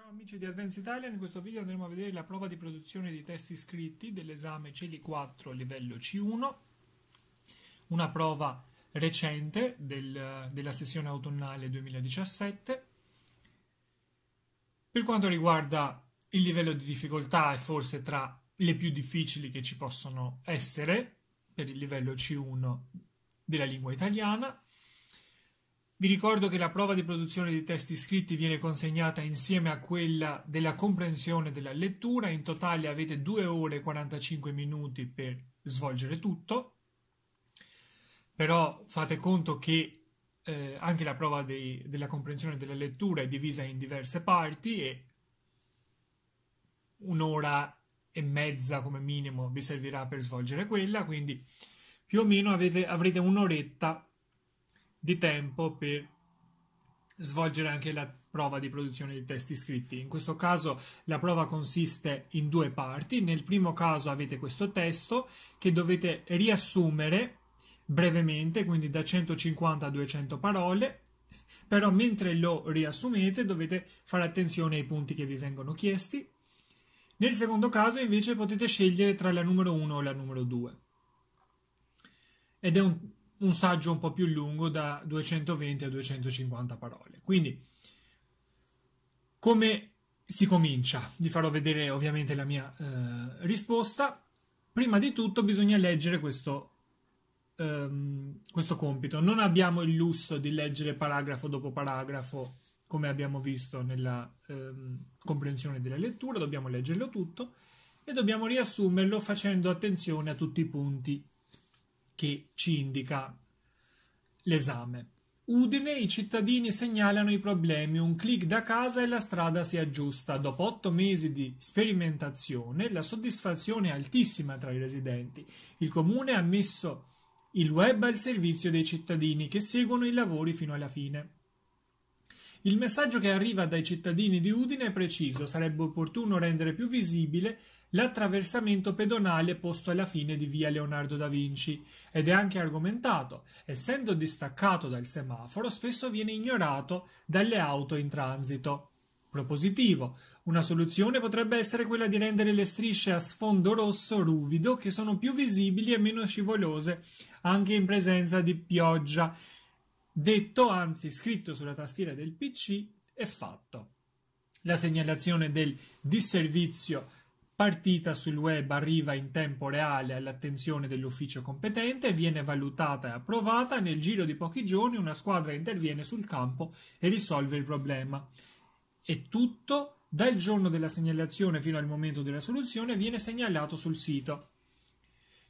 Ciao amici di Advance Italian, in questo video andremo a vedere la prova di produzione di testi scritti dell'esame CELI 4 livello C1, una prova recente del, della sessione autunnale 2017. Per quanto riguarda il livello di difficoltà è forse tra le più difficili che ci possono essere per il livello C1 della lingua italiana, vi ricordo che la prova di produzione dei testi scritti viene consegnata insieme a quella della comprensione della lettura, in totale avete 2 ore e 45 minuti per svolgere tutto, però fate conto che eh, anche la prova dei, della comprensione della lettura è divisa in diverse parti e un'ora e mezza come minimo vi servirà per svolgere quella, quindi più o meno avete, avrete un'oretta di tempo per svolgere anche la prova di produzione di testi scritti. In questo caso la prova consiste in due parti. Nel primo caso avete questo testo che dovete riassumere brevemente, quindi da 150 a 200 parole, però mentre lo riassumete dovete fare attenzione ai punti che vi vengono chiesti. Nel secondo caso invece potete scegliere tra la numero 1 o la numero 2. Ed è un un saggio un po' più lungo da 220 a 250 parole. Quindi, come si comincia? Vi farò vedere ovviamente la mia eh, risposta. Prima di tutto bisogna leggere questo, ehm, questo compito. Non abbiamo il lusso di leggere paragrafo dopo paragrafo come abbiamo visto nella ehm, comprensione della lettura, dobbiamo leggerlo tutto e dobbiamo riassumerlo facendo attenzione a tutti i punti che ci indica l'esame. Udine i cittadini segnalano i problemi, un clic da casa e la strada si aggiusta. Dopo otto mesi di sperimentazione la soddisfazione è altissima tra i residenti. Il comune ha messo il web al servizio dei cittadini che seguono i lavori fino alla fine. Il messaggio che arriva dai cittadini di Udine è preciso, sarebbe opportuno rendere più visibile l'attraversamento pedonale posto alla fine di via Leonardo da Vinci ed è anche argomentato, essendo distaccato dal semaforo spesso viene ignorato dalle auto in transito. Propositivo. Una soluzione potrebbe essere quella di rendere le strisce a sfondo rosso ruvido che sono più visibili e meno scivolose anche in presenza di pioggia. Detto, anzi scritto sulla tastiera del PC, è fatto. La segnalazione del disservizio partita sul web arriva in tempo reale all'attenzione dell'ufficio competente, viene valutata e approvata, nel giro di pochi giorni una squadra interviene sul campo e risolve il problema. E tutto dal giorno della segnalazione fino al momento della soluzione viene segnalato sul sito.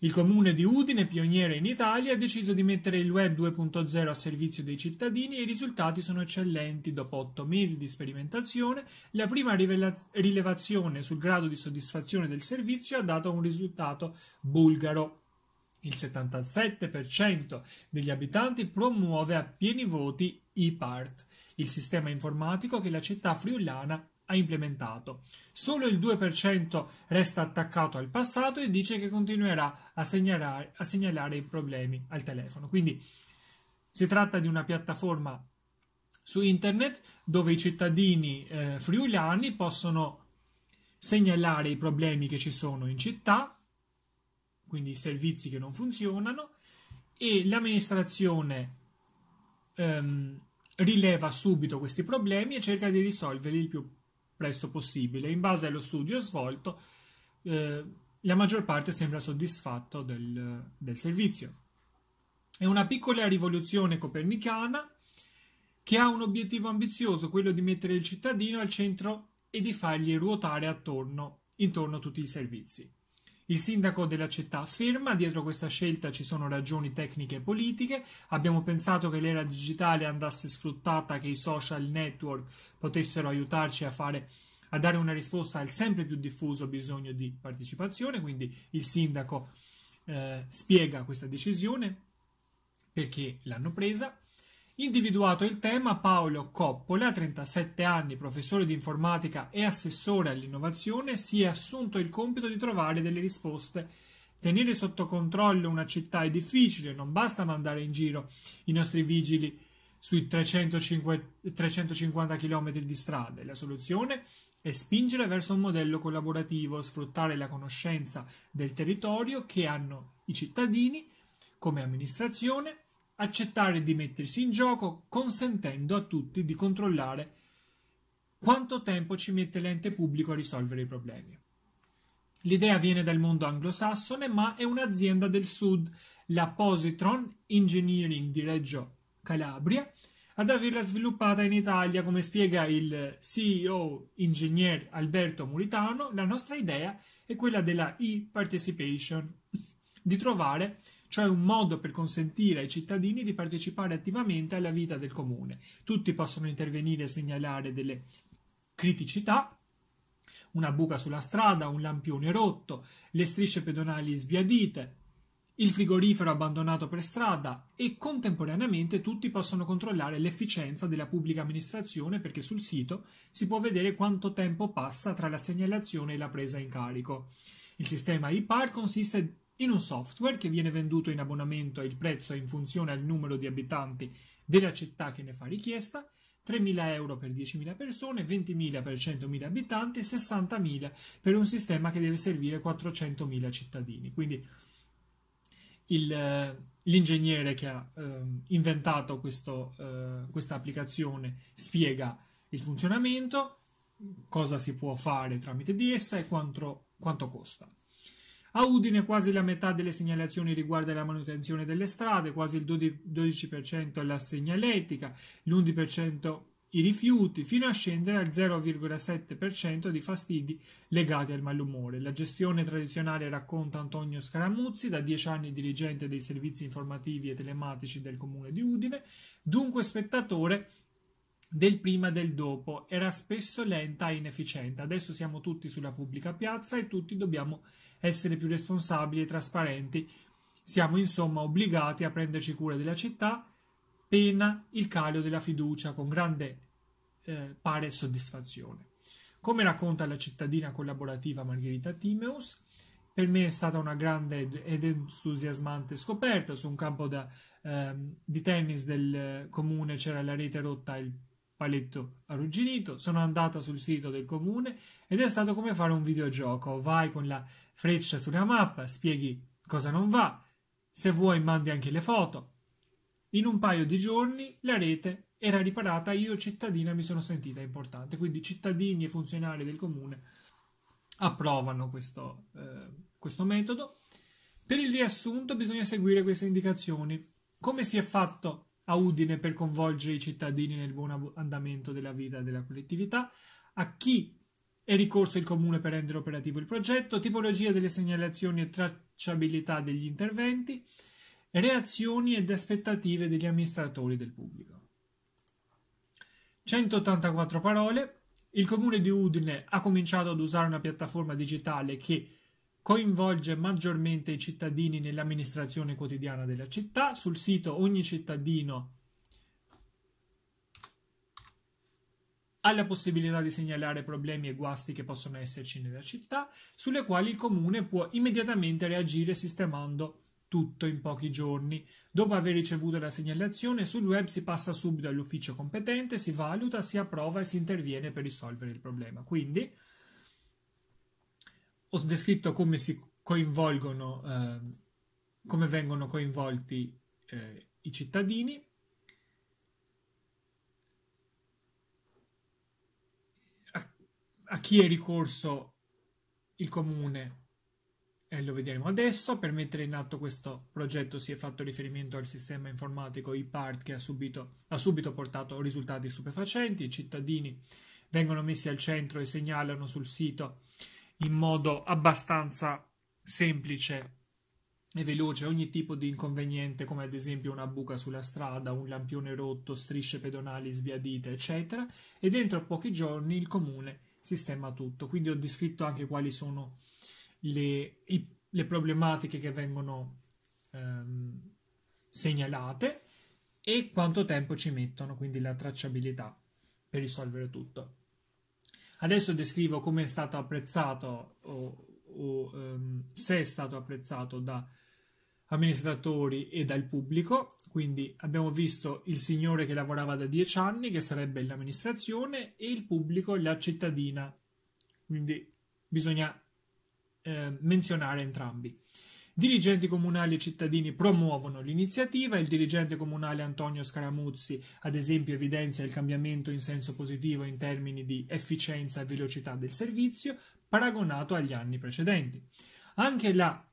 Il comune di Udine, pioniere in Italia, ha deciso di mettere il web 2.0 a servizio dei cittadini e i risultati sono eccellenti. Dopo otto mesi di sperimentazione, la prima rilevazione sul grado di soddisfazione del servizio ha dato un risultato bulgaro. Il 77% degli abitanti promuove a pieni voti i part, il sistema informatico che la città friulana ha implementato. Solo il 2% resta attaccato al passato e dice che continuerà a segnalare, a segnalare i problemi al telefono. Quindi si tratta di una piattaforma su internet dove i cittadini eh, friuliani possono segnalare i problemi che ci sono in città, quindi i servizi che non funzionano, e l'amministrazione ehm, rileva subito questi problemi e cerca di risolverli il più presto possibile. In base allo studio svolto, eh, la maggior parte sembra soddisfatto del, del servizio. È una piccola rivoluzione copernicana che ha un obiettivo ambizioso, quello di mettere il cittadino al centro e di fargli ruotare attorno, intorno a tutti i servizi. Il sindaco della città afferma dietro questa scelta ci sono ragioni tecniche e politiche, abbiamo pensato che l'era digitale andasse sfruttata, che i social network potessero aiutarci a fare a dare una risposta al sempre più diffuso bisogno di partecipazione, quindi il sindaco eh, spiega questa decisione perché l'hanno presa. Individuato il tema, Paolo Coppola, 37 anni, professore di informatica e assessore all'innovazione, si è assunto il compito di trovare delle risposte. Tenere sotto controllo una città è difficile, non basta mandare in giro i nostri vigili sui 350, km di strade. La soluzione è spingere verso un modello collaborativo, sfruttare la conoscenza del territorio che hanno i cittadini come amministrazione accettare di mettersi in gioco consentendo a tutti di controllare quanto tempo ci mette l'ente pubblico a risolvere i problemi. L'idea viene dal mondo anglosassone, ma è un'azienda del sud, la Positron Engineering di Reggio Calabria, ad averla sviluppata in Italia, come spiega il CEO ingegner Alberto Muritano, la nostra idea è quella della e-participation, di trovare cioè un modo per consentire ai cittadini di partecipare attivamente alla vita del comune. Tutti possono intervenire e segnalare delle criticità, una buca sulla strada, un lampione rotto, le strisce pedonali sbiadite, il frigorifero abbandonato per strada e contemporaneamente tutti possono controllare l'efficienza della pubblica amministrazione perché sul sito si può vedere quanto tempo passa tra la segnalazione e la presa in carico. Il sistema IPAR consiste in un software che viene venduto in abbonamento e il prezzo è in funzione al numero di abitanti della città che ne fa richiesta, 3.000 euro per 10.000 persone, 20.000 per 100.000 abitanti e 60.000 per un sistema che deve servire 400.000 cittadini. Quindi il, eh, l'ingegnere che ha eh, inventato questo, eh, questa applicazione spiega il funzionamento, cosa si può fare tramite di essa e quanto, quanto costa. A Udine quasi la metà delle segnalazioni riguarda la manutenzione delle strade, quasi il 12% la segnaletica, l'11% i rifiuti, fino a scendere al 0,7% di fastidi legati al malumore. La gestione tradizionale racconta Antonio Scaramuzzi, da dieci anni dirigente dei servizi informativi e telematici del comune di Udine, dunque spettatore del prima e del dopo era spesso lenta e inefficiente. Adesso siamo tutti sulla pubblica piazza e tutti dobbiamo essere più responsabili e trasparenti. Siamo insomma obbligati a prenderci cura della città, pena il calo della fiducia con grande eh, pare soddisfazione. Come racconta la cittadina collaborativa Margherita Timeus, per me è stata una grande ed entusiasmante scoperta. Su un campo da, eh, di tennis del eh, comune c'era la rete rotta il paletto arrugginito, sono andata sul sito del comune ed è stato come fare un videogioco. Vai con la freccia sulla mappa, spieghi cosa non va, se vuoi mandi anche le foto. In un paio di giorni la rete era riparata, io cittadina mi sono sentita importante, quindi cittadini e funzionari del comune approvano questo, eh, questo metodo. Per il riassunto bisogna seguire queste indicazioni. Come si è fatto a Udine per coinvolgere i cittadini nel buon andamento della vita della collettività, a chi è ricorso il comune per rendere operativo il progetto, tipologia delle segnalazioni e tracciabilità degli interventi, reazioni ed aspettative degli amministratori del pubblico. 184 parole. Il comune di Udine ha cominciato ad usare una piattaforma digitale che coinvolge maggiormente i cittadini nell'amministrazione quotidiana della città. Sul sito ogni cittadino ha la possibilità di segnalare problemi e guasti che possono esserci nella città, sulle quali il comune può immediatamente reagire sistemando tutto in pochi giorni. Dopo aver ricevuto la segnalazione, sul web si passa subito all'ufficio competente, si valuta, si approva e si interviene per risolvere il problema. Quindi, ho descritto come si coinvolgono, eh, come vengono coinvolti eh, i cittadini. A, a chi è ricorso il comune eh, lo vedremo adesso. Per mettere in atto questo progetto si è fatto riferimento al sistema informatico IPART che ha, subito, ha subito portato risultati stupefacenti. I cittadini vengono messi al centro e segnalano sul sito in modo abbastanza semplice e veloce ogni tipo di inconveniente come ad esempio una buca sulla strada, un lampione rotto, strisce pedonali sbiadite eccetera e dentro pochi giorni il comune sistema tutto quindi ho descritto anche quali sono le, i, le problematiche che vengono ehm, segnalate e quanto tempo ci mettono quindi la tracciabilità per risolvere tutto Adesso descrivo come è stato apprezzato o, o um, se è stato apprezzato da amministratori e dal pubblico. Quindi abbiamo visto il signore che lavorava da dieci anni, che sarebbe l'amministrazione, e il pubblico, la cittadina. Quindi bisogna eh, menzionare entrambi. Dirigenti comunali e cittadini promuovono l'iniziativa, il dirigente comunale Antonio Scaramuzzi ad esempio evidenzia il cambiamento in senso positivo in termini di efficienza e velocità del servizio paragonato agli anni precedenti. Anche la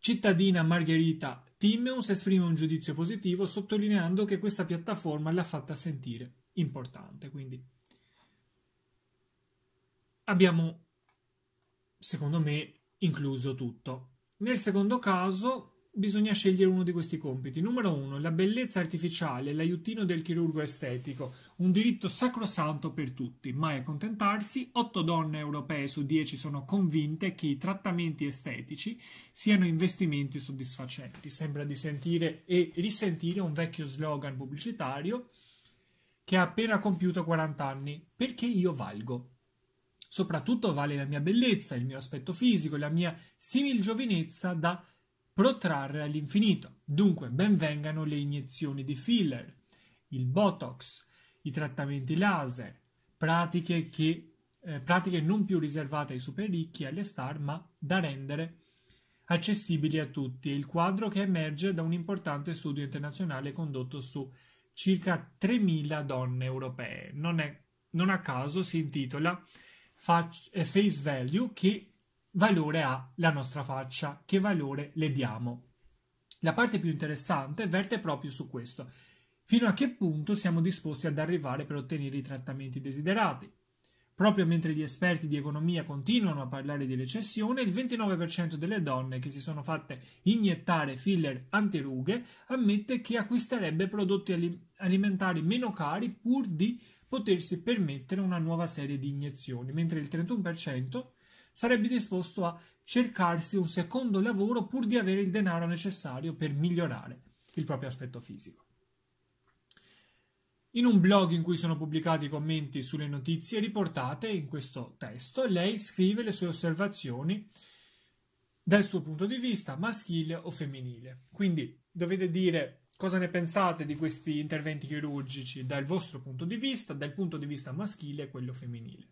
cittadina Margherita Timmeus esprime un giudizio positivo sottolineando che questa piattaforma l'ha fatta sentire importante, quindi abbiamo secondo me incluso tutto. Nel secondo caso bisogna scegliere uno di questi compiti. Numero 1. La bellezza artificiale, l'aiutino del chirurgo estetico, un diritto sacrosanto per tutti. Mai accontentarsi, 8 donne europee su 10 sono convinte che i trattamenti estetici siano investimenti soddisfacenti. Sembra di sentire e risentire un vecchio slogan pubblicitario che ha appena compiuto 40 anni. Perché io valgo? Soprattutto vale la mia bellezza, il mio aspetto fisico, la mia simil giovinezza da protrarre all'infinito. Dunque, benvengano le iniezioni di filler, il botox, i trattamenti laser, pratiche, che, eh, pratiche non più riservate ai super ricchi e alle star, ma da rendere accessibili a tutti. il quadro che emerge da un importante studio internazionale condotto su circa 3.000 donne europee. Non, è, non a caso si intitola fac- eh, face value, che valore ha la nostra faccia, che valore le diamo. La parte più interessante verte proprio su questo. Fino a che punto siamo disposti ad arrivare per ottenere i trattamenti desiderati? Proprio mentre gli esperti di economia continuano a parlare di recessione, il 29% delle donne che si sono fatte iniettare filler antirughe ammette che acquisterebbe prodotti alimentari meno cari pur di potersi permettere una nuova serie di iniezioni, mentre il 31% sarebbe disposto a cercarsi un secondo lavoro pur di avere il denaro necessario per migliorare il proprio aspetto fisico. In un blog in cui sono pubblicati i commenti sulle notizie riportate in questo testo, lei scrive le sue osservazioni dal suo punto di vista maschile o femminile. Quindi dovete dire Cosa ne pensate di questi interventi chirurgici dal vostro punto di vista, dal punto di vista maschile e quello femminile?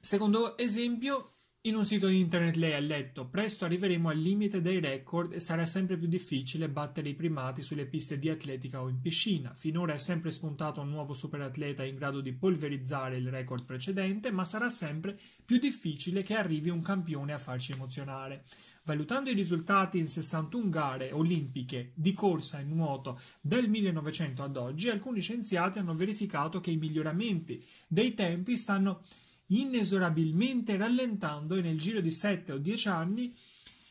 Secondo esempio, in un sito internet lei ha letto: Presto arriveremo al limite dei record e sarà sempre più difficile battere i primati sulle piste di atletica o in piscina. Finora è sempre spuntato un nuovo superatleta in grado di polverizzare il record precedente, ma sarà sempre più difficile che arrivi un campione a farci emozionare. Valutando i risultati in 61 gare olimpiche di corsa e nuoto dal 1900 ad oggi, alcuni scienziati hanno verificato che i miglioramenti dei tempi stanno inesorabilmente rallentando e nel giro di 7 o 10 anni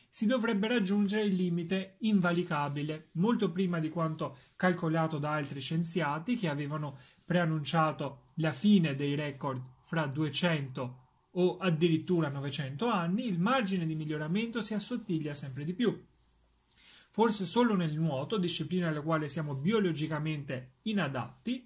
si dovrebbe raggiungere il limite invalicabile, molto prima di quanto calcolato da altri scienziati che avevano preannunciato la fine dei record fra 200 o addirittura 900 anni, il margine di miglioramento si assottiglia sempre di più. Forse solo nel nuoto, disciplina alla quale siamo biologicamente inadatti,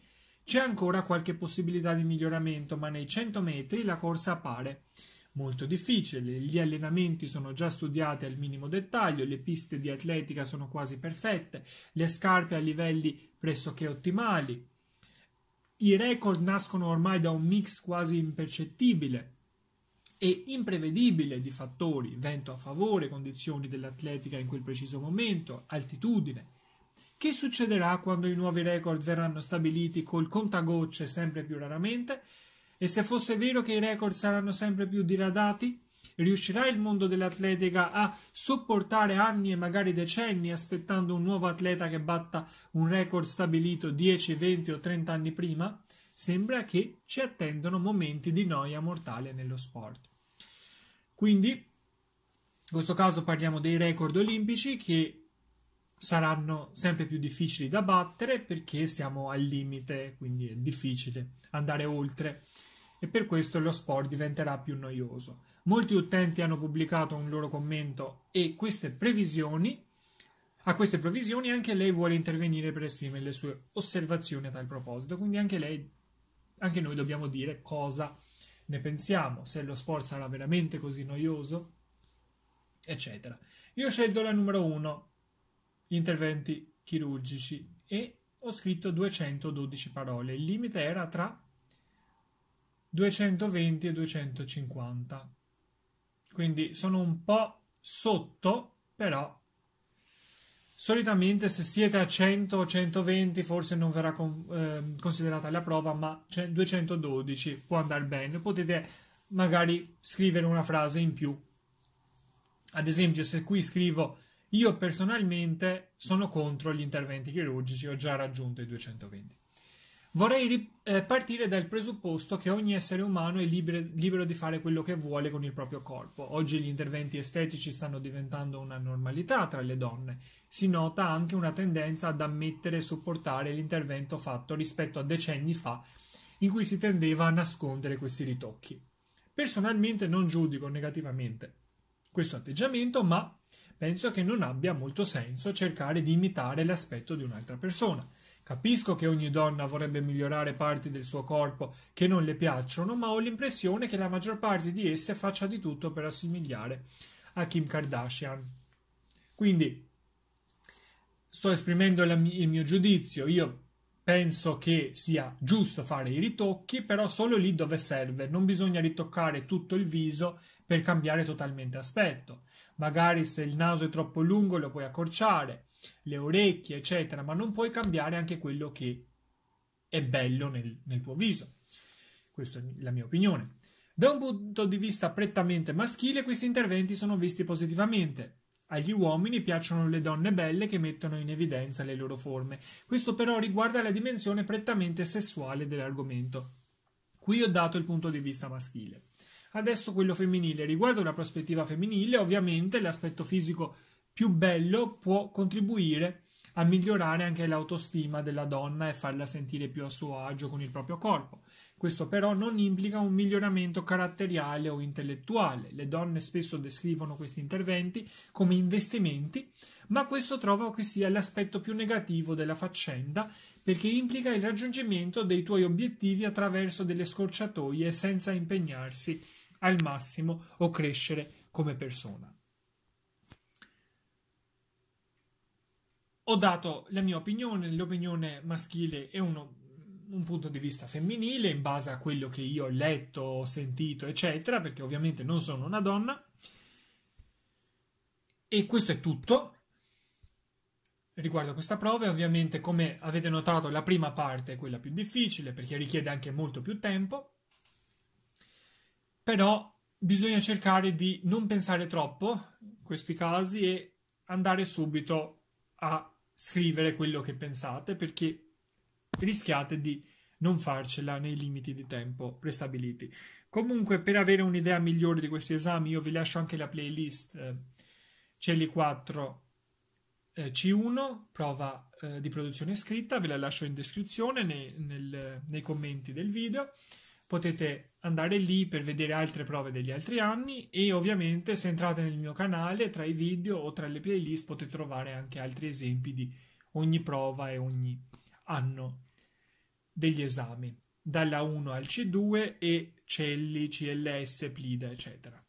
c'è ancora qualche possibilità di miglioramento, ma nei 100 metri la corsa appare molto difficile, gli allenamenti sono già studiati al minimo dettaglio, le piste di atletica sono quasi perfette, le scarpe a livelli pressoché ottimali. I record nascono ormai da un mix quasi impercettibile e imprevedibile di fattori, vento a favore, condizioni dell'atletica in quel preciso momento, altitudine, che succederà quando i nuovi record verranno stabiliti col contagocce sempre più raramente? E se fosse vero che i record saranno sempre più diradati? Riuscirà il mondo dell'atletica a sopportare anni e magari decenni aspettando un nuovo atleta che batta un record stabilito 10, 20 o 30 anni prima? Sembra che ci attendono momenti di noia mortale nello sport. Quindi, in questo caso parliamo dei record olimpici che saranno sempre più difficili da battere perché stiamo al limite, quindi è difficile andare oltre e per questo lo sport diventerà più noioso. Molti utenti hanno pubblicato un loro commento e queste previsioni a queste provvisioni anche lei vuole intervenire per esprimere le sue osservazioni a tal proposito, quindi anche lei anche noi dobbiamo dire cosa ne pensiamo, se lo sport sarà veramente così noioso, eccetera. Io scelgo la numero 1 interventi chirurgici e ho scritto 212 parole. Il limite era tra 220 e 250. Quindi sono un po' sotto, però solitamente se siete a 100 o 120 forse non verrà con, eh, considerata la prova, ma 212 cioè può andare bene. Potete magari scrivere una frase in più. Ad esempio, se qui scrivo io personalmente sono contro gli interventi chirurgici, ho già raggiunto i 220. Vorrei ri- eh, partire dal presupposto che ogni essere umano è libero, libero di fare quello che vuole con il proprio corpo. Oggi gli interventi estetici stanno diventando una normalità tra le donne. Si nota anche una tendenza ad ammettere e supportare l'intervento fatto rispetto a decenni fa in cui si tendeva a nascondere questi ritocchi. Personalmente non giudico negativamente questo atteggiamento, ma penso che non abbia molto senso cercare di imitare l'aspetto di un'altra persona. Capisco che ogni donna vorrebbe migliorare parti del suo corpo che non le piacciono, ma ho l'impressione che la maggior parte di esse faccia di tutto per assomigliare a Kim Kardashian. Quindi sto esprimendo la, il mio giudizio, io Penso che sia giusto fare i ritocchi, però solo lì dove serve. Non bisogna ritoccare tutto il viso per cambiare totalmente aspetto. Magari se il naso è troppo lungo lo puoi accorciare, le orecchie, eccetera, ma non puoi cambiare anche quello che è bello nel, nel tuo viso. Questa è la mia opinione. Da un punto di vista prettamente maschile, questi interventi sono visti positivamente agli uomini piacciono le donne belle che mettono in evidenza le loro forme. Questo però riguarda la dimensione prettamente sessuale dell'argomento. Qui ho dato il punto di vista maschile. Adesso quello femminile. Riguardo la prospettiva femminile, ovviamente l'aspetto fisico più bello può contribuire a migliorare anche l'autostima della donna e farla sentire più a suo agio con il proprio corpo. Questo però non implica un miglioramento caratteriale o intellettuale. Le donne spesso descrivono questi interventi come investimenti, ma questo trovo che sia l'aspetto più negativo della faccenda perché implica il raggiungimento dei tuoi obiettivi attraverso delle scorciatoie senza impegnarsi al massimo o crescere come persona. ho dato la mia opinione, l'opinione maschile e uno, un punto di vista femminile in base a quello che io ho letto, ho sentito, eccetera, perché ovviamente non sono una donna. E questo è tutto riguardo a questa prova. Ovviamente, come avete notato, la prima parte è quella più difficile perché richiede anche molto più tempo. Però bisogna cercare di non pensare troppo in questi casi e andare subito a scrivere quello che pensate perché rischiate di non farcela nei limiti di tempo prestabiliti. Comunque, per avere un'idea migliore di questi esami, io vi lascio anche la playlist eh, CL4 eh, C1, prova eh, di produzione scritta, ve la lascio in descrizione nei, nel, nei commenti del video potete andare lì per vedere altre prove degli altri anni e ovviamente se entrate nel mio canale tra i video o tra le playlist potete trovare anche altri esempi di ogni prova e ogni anno degli esami dalla 1 al C2 e celli, CLS, plida eccetera.